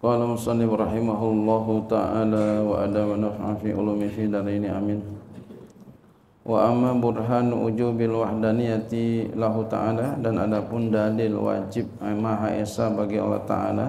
Qala musannif rahimahullahu ta'ala wa ada wa naf'a fi ulumi fi daraini amin Wa amma burhan ujubil wahdaniyati lahu ta'ala Dan adapun dalil wajib eh, maha esa bagi Allah ta'ala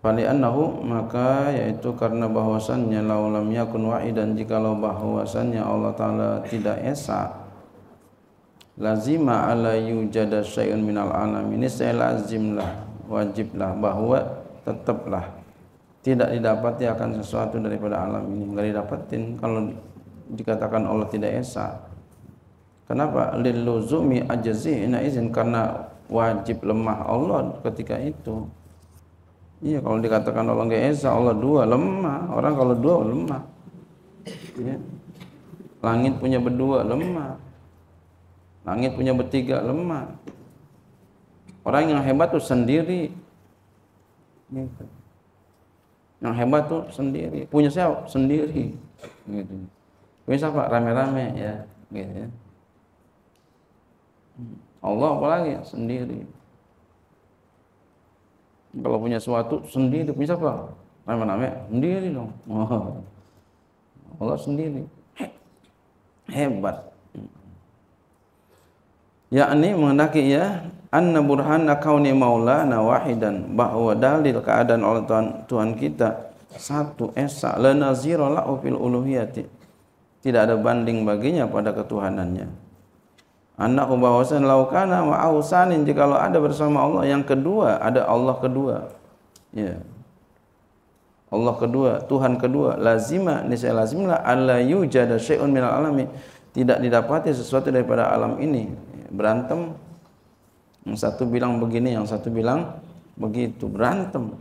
Fali'annahu maka yaitu karena bahwasannya laulam yakun wa'idan Jikalau bahwasannya Allah ta'ala tidak esa lazima ala yujada syai'un minal alam ini saya lazimlah wajiblah bahwa tetaplah tidak didapati akan sesuatu daripada alam ini nggak didapatin kalau dikatakan Allah tidak esa kenapa liluzumi ajzi ina izin karena wajib lemah Allah ketika itu iya kalau dikatakan Allah nggak esa Allah dua lemah orang kalau dua lemah ya. langit punya berdua lemah langit punya bertiga lemah orang yang hebat tuh sendiri gitu. yang hebat tuh sendiri punya saya sendiri gitu punya siapa rame-rame ya gitu ya. Allah apalagi ya? sendiri kalau punya suatu sendiri punya siapa rame-rame sendiri dong oh. Allah sendiri He hebat yakni mengendaki ya anna burhana kauni maulana wahidan bahwa dalil keadaan oleh Tuhan, Tuhan kita satu esa lana zero lahu fil uluhiyati tidak ada banding baginya pada ketuhanannya anak bahwasan laukana wa ausanin jikalau ada bersama Allah yang kedua ada Allah kedua ya Allah kedua, Tuhan kedua, lazima niscaya lazimlah alla yujada syai'un minal alami, tidak didapati sesuatu daripada alam ini. Berantem yang satu bilang begini, yang satu bilang begitu. Berantem.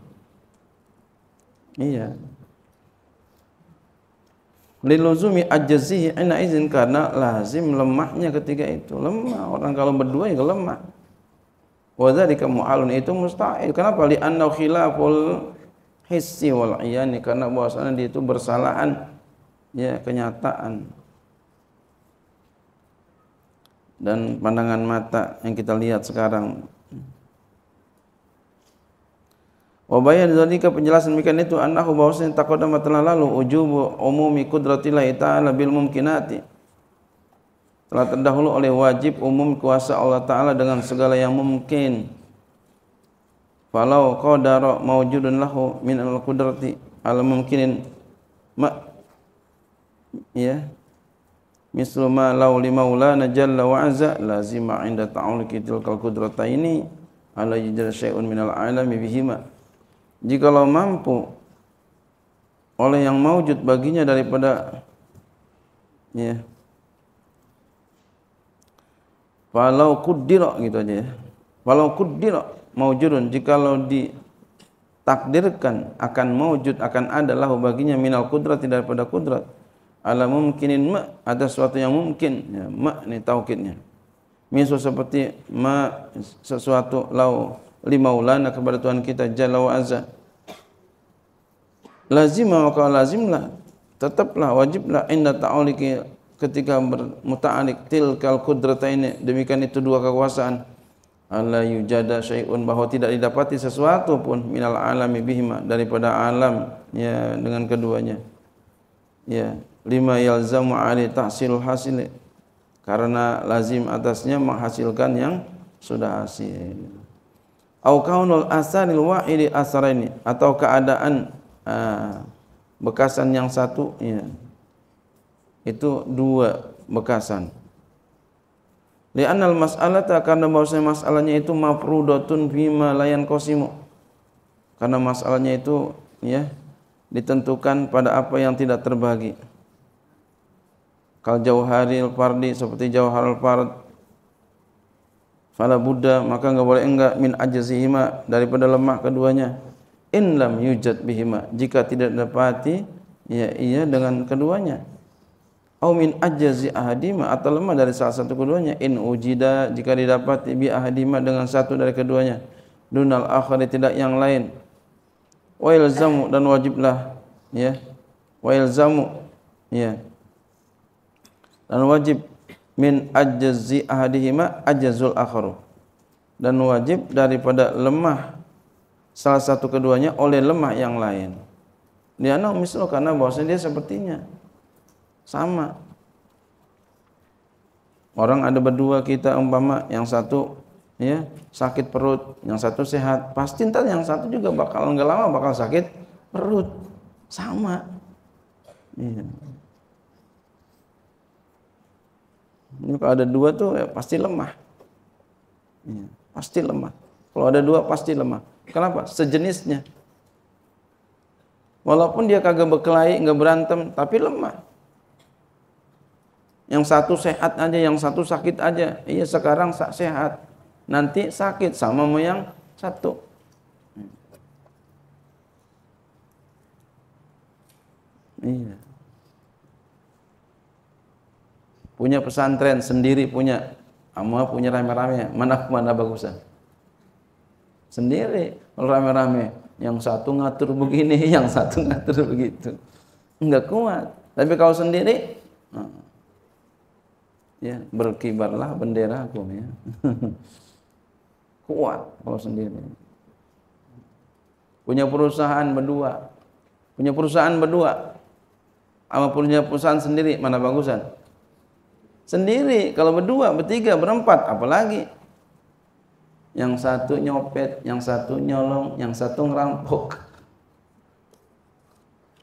Iya. Liluzumi ajazihi ina izin karena lazim lemahnya ketika itu. Lemah orang kalau berdua ya lemah. Wa dzalika mu'alun itu musta'il. Kenapa? Li anau khilaful hissi wal iyani karena bahwasannya dia itu bersalahan ya kenyataan dan pandangan mata yang kita lihat sekarang. Wabayan zalika penjelasan mikan itu annahu bahwasanya taqaddama telah lalu ujubu umumi qudratillahi ta'ala bil mumkinati telah terdahulu oleh wajib umum kuasa Allah Ta'ala dengan segala yang mungkin falau qadara mawjudun lahu min al-qudrati al mumkinin ma ya mislu ma lauli maulana jalla wa azza lazima inda ta'aluki tilkal ini ala yujal syai'un minal alami bihima jikalau mampu oleh yang maujud baginya daripada ya walau kudira gitu aja ya walau kudira maujudun jikalau ditakdirkan akan maujud akan ada lahu baginya minal kudrat daripada kudrat ala mungkinin ma ada sesuatu yang mungkin ya, ma ini taukidnya misal seperti ma sesuatu lau limaulana kepada Tuhan kita jalla wa azza lazima wa lazimlah tetaplah wajiblah inda ta'aliki ketika bermuta'alik tilkal kudrata ini demikian itu dua kekuasaan ala yujada syai'un bahwa tidak didapati sesuatu pun minal alami bihima daripada alam ya dengan keduanya ya lima yalzamu ali tahsil hasil karena lazim atasnya menghasilkan yang sudah hasil au kaunul asaril wahidi asaraini atau keadaan uh, bekasan yang satu ya. itu dua bekasan li'annal mas'alata karena bahwasanya masalahnya itu mafrudatun bima layan kosimu karena masalahnya itu ya ditentukan pada apa yang tidak terbagi kal jauharil fardi seperti jauharil fard fala buddha maka enggak boleh enggak min ajzihima daripada lemah keduanya in lam yujad bihima jika tidak dapati ya iya dengan keduanya au min ajzi ahadima atau lemah dari salah satu keduanya in ujida jika didapati bi ahadima dengan satu dari keduanya dunal akhari tidak yang lain wa ilzamu dan wajiblah ya wa ilzamu ya dan wajib min ajazi ahadihima ajazul akharu dan wajib daripada lemah salah satu keduanya oleh lemah yang lain dia nak misal karena bahwasanya dia sepertinya sama orang ada berdua kita umpama yang satu ya sakit perut yang satu sehat pasti ntar yang satu juga bakal nggak lama bakal sakit perut sama iya. Ini kalau ada dua tuh ya pasti lemah. Iya, pasti lemah. Kalau ada dua pasti lemah. Kenapa? Sejenisnya. Walaupun dia kagak berkelahi, nggak berantem, tapi lemah. Yang satu sehat aja, yang satu sakit aja. Iya sekarang sehat, nanti sakit sama mau yang satu. Iya. punya pesantren sendiri punya ama punya rame-rame mana mana bagusan sendiri rame-rame yang satu ngatur begini yang satu ngatur begitu nggak kuat tapi kalau sendiri nah. ya berkibarlah bendera aku ya kuat kalau sendiri punya perusahaan berdua punya perusahaan berdua sama punya perusahaan sendiri mana bagusan Sendiri, kalau berdua, bertiga, berempat, apalagi yang satu nyopet, yang satu nyolong, yang satu ngerampok.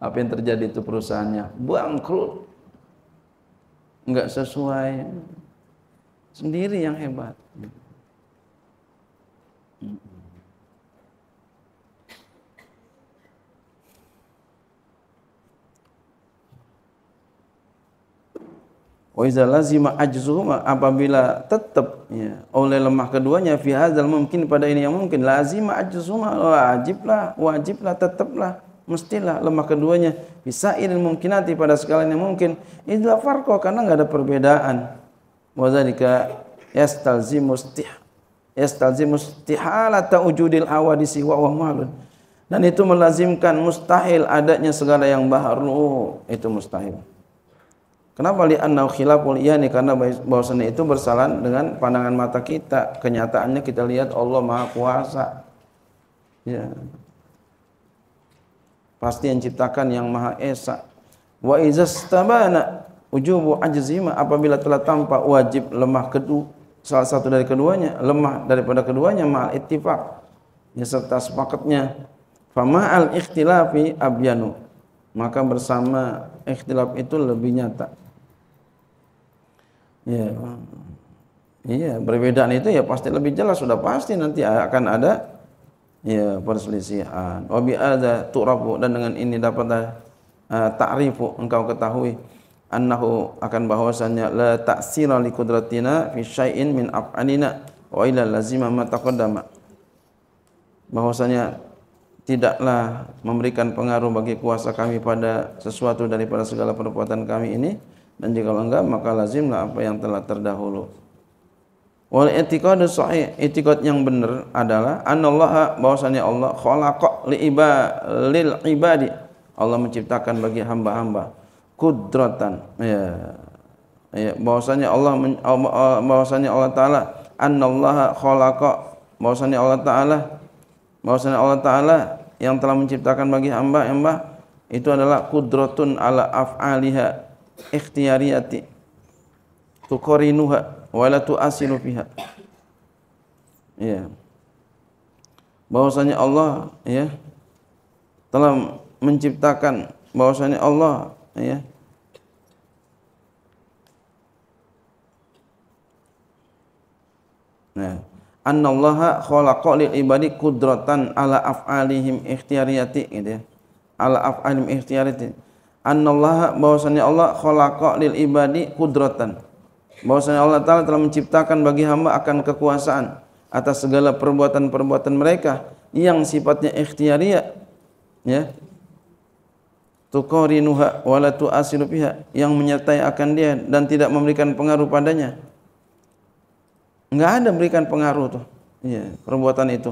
Apa yang terjadi itu perusahaannya? Bangkrut. nggak sesuai. Sendiri yang hebat. Hmm. wa iza lazima ajzuhuma apabila tetap ya, oleh lemah keduanya fi hadzal mungkin pada ini yang mungkin lazima ajzuhuma wajiblah wajiblah tetaplah mestilah lemah keduanya bisa ini mungkin nanti pada segala yang mungkin itulah farko karena nggak ada perbedaan wa zalika yastalzimu istih yastalzimu istihalata wujudil awadisi wa mahmud dan itu melazimkan mustahil adanya segala yang baharu itu mustahil Kenapa li annau khilaful iyani karena bahwasannya itu bersalan dengan pandangan mata kita. Kenyataannya kita lihat Allah Maha Kuasa. Ya. Pasti yang ciptakan yang Maha Esa. Wa izastabana ujubu ajzima apabila telah tampak wajib lemah kedua salah satu dari keduanya lemah daripada keduanya ma'al ittifaq ya serta sepakatnya fama al ikhtilafi abyanu maka bersama ikhtilaf itu lebih nyata ya iya perbedaan itu ya pasti lebih jelas sudah pasti nanti akan ada ya perselisihan wa bi ada tu'rafu dan dengan ini dapat uh, ta'rifu engkau ketahui annahu akan bahwasanya la ta'sira li qudratina fi syai'in min af'alina wa ila lazima ma taqaddama bahwasanya tidaklah memberikan pengaruh bagi kuasa kami pada sesuatu daripada segala perbuatan kami ini dan jika enggak maka lazimlah apa yang telah terdahulu wal i'tiqadu sahih i'tiqad yang benar adalah anallaha bahwasanya Allah khalaqa li iba, lil ibadi Allah menciptakan bagi hamba-hamba kudratan ya ya bahwasanya Allah eh, eh, bahwasanya Allah taala anallaha khalaqa bahwasanya Allah taala bahwasanya Allah taala yang telah menciptakan bagi hamba-hamba itu adalah kudratun ala af'aliha ikhtiyariyati tuqarinuha wa la tu'asilu fiha ya bahwasanya Allah ya telah menciptakan bahwasanya Allah ya Nah, annallaha khalaqa lil ibadi qudratan ala af'alihim ikhtiyariyati gitu ya. Ala afalim ikhtiyariyati annallaha bahwasanya Allah khalaqa lil ibadi qudratan. Bahwasanya Allah taala telah menciptakan bagi hamba akan kekuasaan atas segala perbuatan-perbuatan mereka yang sifatnya ikhtiaria ya tuqarinuha wala tu'asiru piha yang menyertai akan dia dan tidak memberikan pengaruh padanya enggak ada memberikan pengaruh tuh ya, perbuatan itu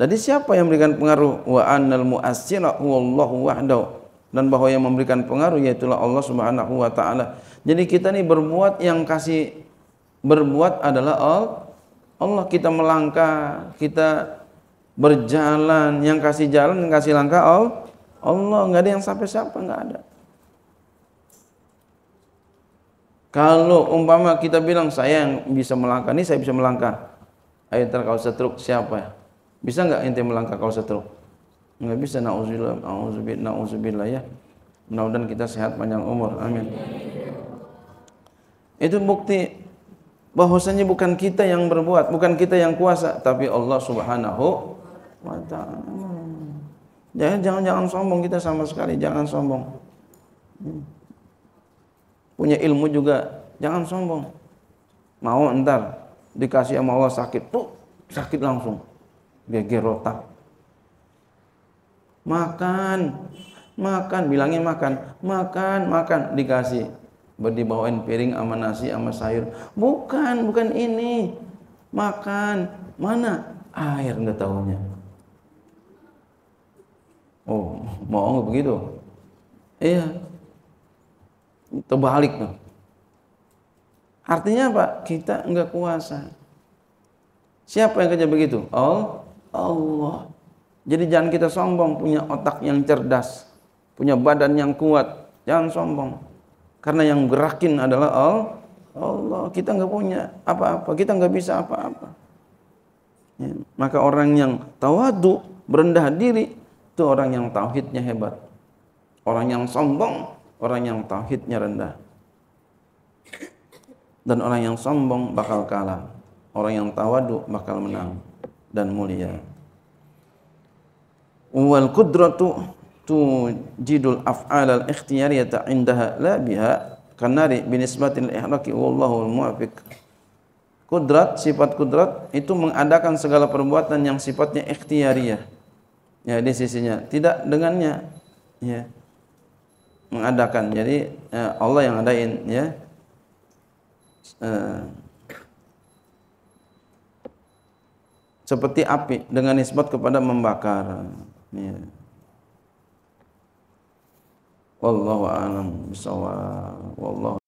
jadi siapa yang memberikan pengaruh wa annal mu'assira wallahu wahdahu dan bahwa yang memberikan pengaruh yaitulah Allah Subhanahu wa taala. Jadi kita nih berbuat yang kasih berbuat adalah Allah. Allah kita melangkah, kita berjalan, yang kasih jalan, yang kasih langkah Allah. Allah nggak ada yang sampai siapa nggak ada. Kalau umpama kita bilang saya yang bisa melangkah, ini saya bisa melangkah. Ayo ntar setruk siapa ya? Bisa nggak ente melangkah kau setruk? nggak bisa nauzubillah nauzubillah nauzubillah ya mudah-mudahan kita sehat panjang umur amin itu bukti bahwasanya bukan kita yang berbuat bukan kita yang kuasa tapi Allah subhanahu wa ta'ala jangan jangan jangan sombong kita sama sekali jangan sombong hmm. punya ilmu juga jangan sombong mau ntar dikasih sama Allah sakit tuh sakit langsung geger otak makan makan bilangnya makan makan makan dikasih dibawain piring sama nasi sama sayur bukan bukan ini makan mana air nggak tahunya oh mau nggak begitu iya terbalik tuh artinya apa kita nggak kuasa siapa yang kerja begitu oh Allah jadi jangan kita sombong punya otak yang cerdas, punya badan yang kuat. Jangan sombong. Karena yang gerakin adalah Allah. Allah kita nggak punya apa-apa, kita nggak bisa apa-apa. Ya, maka orang yang tawadu berendah diri itu orang yang tauhidnya hebat. Orang yang sombong, orang yang tauhidnya rendah. Dan orang yang sombong bakal kalah. Orang yang tawadu bakal menang dan mulia wal qudratu tujidul af'al al ikhtiyariyata indaha la biha kanari binisbatin al ihraqi wallahu al muwafiq kudrat sifat kudrat itu mengadakan segala perbuatan yang sifatnya ikhtiyariyah ya di sisinya tidak dengannya ya mengadakan jadi ya, Allah yang adain ya eh, seperti api dengan nisbat kepada membakar والله اعلم بصواب والله